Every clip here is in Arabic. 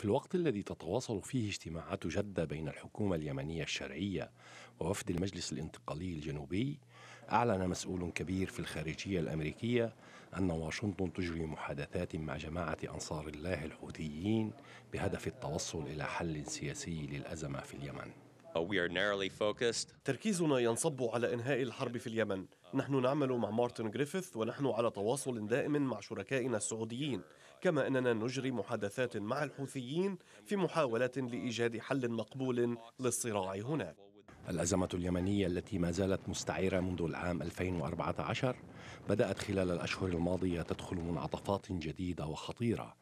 في الوقت الذي تتواصل فيه اجتماعات جدة بين الحكومة اليمنية الشرعية ووفد المجلس الانتقالي الجنوبي، أعلن مسؤول كبير في الخارجية الأمريكية أن واشنطن تجري محادثات مع جماعة أنصار الله الحوثيين بهدف التوصل إلى حل سياسي للأزمة في اليمن. Uh, تركيزنا ينصب على إنهاء الحرب في اليمن نحن نعمل مع مارتن جريفيث ونحن على تواصل دائم مع شركائنا السعوديين كما أننا نجري محادثات مع الحوثيين في محاولة لإيجاد حل مقبول للصراع هناك الأزمة اليمنية التي ما زالت مستعيرة منذ العام 2014 بدأت خلال الأشهر الماضية تدخل منعطفات جديدة وخطيرة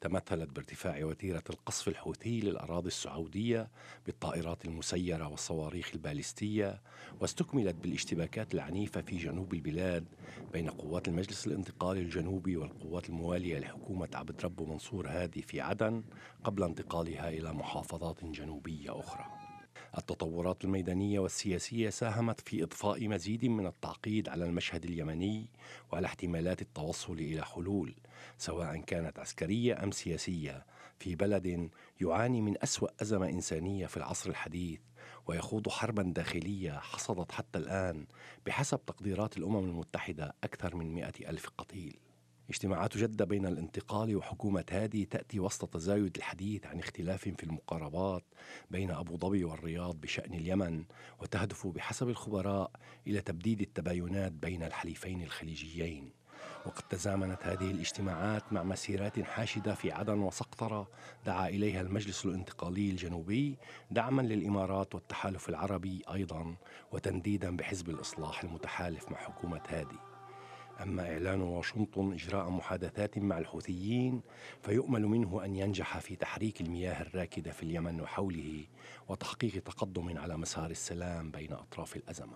تمثلت بارتفاع وتيرة القصف الحوثي للأراضي السعودية بالطائرات المسيرة والصواريخ البالستية واستكملت بالاشتباكات العنيفة في جنوب البلاد بين قوات المجلس الانتقالي الجنوبي والقوات الموالية لحكومة عبد ربه منصور هادي في عدن قبل انتقالها إلى محافظات جنوبية أخرى التطورات الميدانية والسياسية ساهمت في إضفاء مزيد من التعقيد على المشهد اليمني وعلى احتمالات التوصل إلى حلول سواء كانت عسكرية أم سياسية في بلد يعاني من أسوأ أزمة إنسانية في العصر الحديث ويخوض حربا داخلية حصدت حتى الآن بحسب تقديرات الأمم المتحدة أكثر من مئة ألف قتيل اجتماعات جدة بين الانتقال وحكومة هادي تأتي وسط تزايد الحديث عن اختلاف في المقاربات بين أبو ظبي والرياض بشأن اليمن وتهدف بحسب الخبراء إلى تبديد التباينات بين الحليفين الخليجيين وقد تزامنت هذه الاجتماعات مع مسيرات حاشده في عدن وسقطره دعا اليها المجلس الانتقالي الجنوبي دعما للامارات والتحالف العربي ايضا وتنديدا بحزب الاصلاح المتحالف مع حكومه هادي أما إعلان واشنطن إجراء محادثات مع الحوثيين فيؤمل منه أن ينجح في تحريك المياه الراكدة في اليمن وحوله وتحقيق تقدم على مسار السلام بين أطراف الأزمة